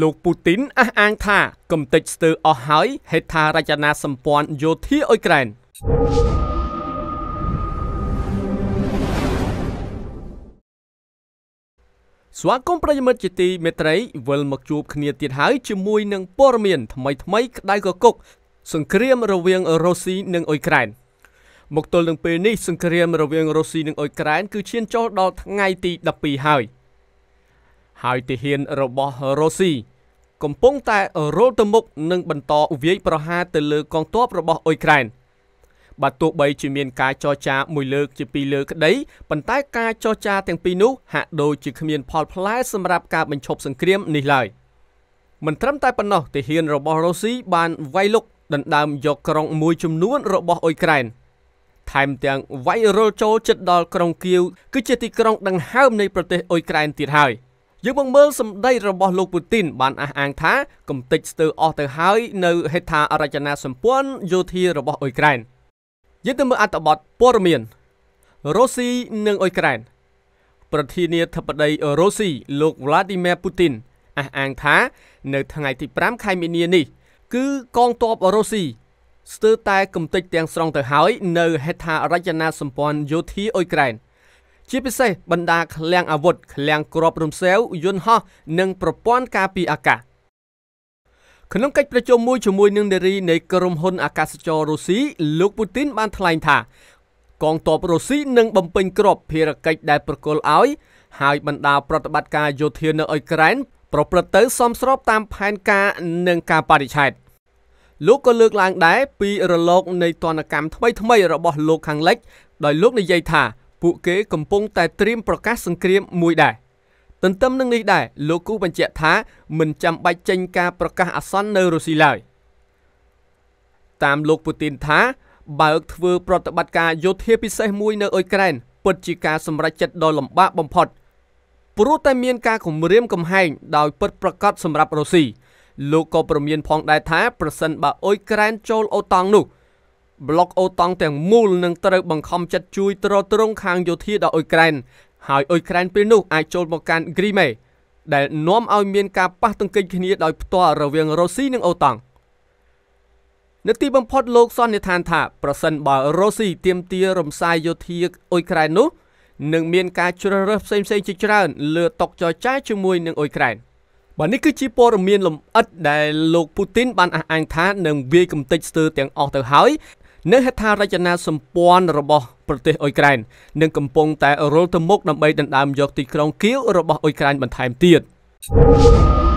លោកពូទីន អះអាងថា កំទេចស្ទើរអស់ហើយ ហេដ្ឋារចនាសម្ព័ន្ធយោធាអ៊ុយក្រែនស្វាគមន៍ប្រិយមិត្តជាទីមេត្រីវិលមកជួបគ្នាទៀតហើយជាមួយនឹងព័ត៌មានថ្មីថ្មីក្តៅកគុកសង្គ្រាមរវាងរុស្ស៊ីនិងអ៊ុយក្រែនមកទល់នឹងពេលនេះសង្គ្រាមរវាងរុស្ស៊ីនិងអ៊ុយក្រែន គឺឈានចូលដល់ថ្ងៃទី12ហើយ។ហើយទាហានរបស់រុស្ស៊ីកំពុងតែរលទៅមុខនិងបន្តវាយប្រហារទៅលើកងទ័ពរបស់អ៊ុយក្រែនបាទទោះបីជាមានការចរចា មួយលើកជាពីរលើកក្តីប៉ុន្តែការចរចាទាំងពីរនោះហាក់ដូចជាគ្មានផលផ្លែសម្រាប់ការបញ្ឈប់សង្គ្រាមនេះឡើយមិនត្រឹមតែប៉ុណ្ណោះទាហានរបស់រុស្ស៊ីបានវាយលុកដណ្ដើមយកក្រុងមួយចំនួនរបស់អ៊ុយក្រែនថែមទាំងវាយរលចូលចិត្តដល់ក្រុងគៀវគឺជាទីក្រុងដង្ហើមនៃប្រទេសអ៊ុយក្រែនទៀតហើយ។យើងមកមើលសម្ដីរបស់លោកពូទីន បានអះអាងថាកំតិចស្ទើរអស់ទៅហើយនៅហេដ្ឋារចនាសម្ព័ន្ធយោធារបស់អ៊ុយក្រែនយើងទៅមើលអត្ថបទព័ត៌មានរុស្ស៊ីនិងអ៊ុយក្រែនប្រធានាធិបតីរុស្ស៊ីលោក Vladimir Putin អះអាងថា នៅថ្ងៃទី5ខែមីនានេះគឺកងទ័ពរុស្ស៊ីស្ទើរតែកំទេចទាំងស្រុងទៅហើយនៅហេដ្ឋារចនាសម្ព័ន្ធយោធាអ៊ុយក្រែន។ជាពិសេសបណ្ដាឃ្លាំងអាវុធឃ្លាំងគ្រាប់រំសេវយន្តហោះនិងប្រព័ន្ធការពារអាកាសក្នុងកិច្ចប្រជុំមួយជាមួយនឹងនារី នៃក្រុមហ៊ុន អាកាសចររុស្ស៊ីលោកពូទីន បានថ្លែងថាកងទ័ពរុស្ស៊ីនឹងបំពេញក្របភារកិច្ចដែលប្រគល់ឲ្យហើយបណ្ដាប្រតិបត្តិការយោធានៅអ៊ុយក្រែន ប្រព្រឹត្តទៅសមស្របតាមផែនការនិងការបរិច្ឆេទលោកក៏លើកឡើងដែរពីរលកនៃទណ្ឌកម្មថ្មីថ្មីរបស់លោកខាងលិច ដោយលោកនិយាយថាពួកគេកំពុងតែត្រៀមប្រកាសសង្គ្រាមមួយដែរទន្ទឹមនឹងនេះដែរលោកគូបញ្ជាក់ថាមិនចាំបាច់ចេញការប្រកាសអាសន្ននៅរុស្ស៊ីឡើយតាមលោកពូទីនថាបើកធ្វើប្រតិបត្តិការយោធាពិសេសមួយ នៅអ៊ុយក្រែនពិតជាការសម្រេចចិត្តដ៏លំបាកបំផុត ព្រោះតែមានការគំរាមកំហែង ដោយពិតប្រាកដសម្រាប់រុស្ស៊ីលោកក៏ប្រមាន ផងដែរថាប្រសិនបើអ៊ុយក្រែនចូលអូតង់នោះប្លុកអូតង់ទាំងមូលនឹងត្រូវបង្ខំចិត្តជួយទ្រទ្រង់ខាងយោធាដល់អ៊ុយក្រែន ហើយអ៊ុយក្រែនពេលនោះអាចចូលមកកាន់គ្រីមេដែលនាំឲ្យមានការប៉ះទង្គិចគ្នាដោយផ្ទាល់រវាងរុស្ស៊ីនិងអូតង់នៅទីបំផុតលោកសន្និដ្ឋានថា ប្រសិនបើរុស្ស៊ីទាមទាររំសាយយោធាអ៊ុយក្រែននោះនឹងមានការជ្រើសរើសផ្សេងៗជាច្រើនលើតុកចរចាជាមួយនឹងអ៊ុយក្រែនបាទនេះគឺជាព័ត៌មានលម្អិតដែលលោកពូទីនបានអះអាងថានឹងវាយកំទេចស្ទើរទាំងអស់ទៅហើយនៅហេដ្ឋារចនាសម្ព័ន្ធរបស់ប្រទេសអ៊ុយក្រែននឹងកំពុងតែរុលទៅមុខដើម្បីដណ្ដើមយកទីក្រុងគៀវរបស់អ៊ុយក្រែនបន្ថែមទៀត thank you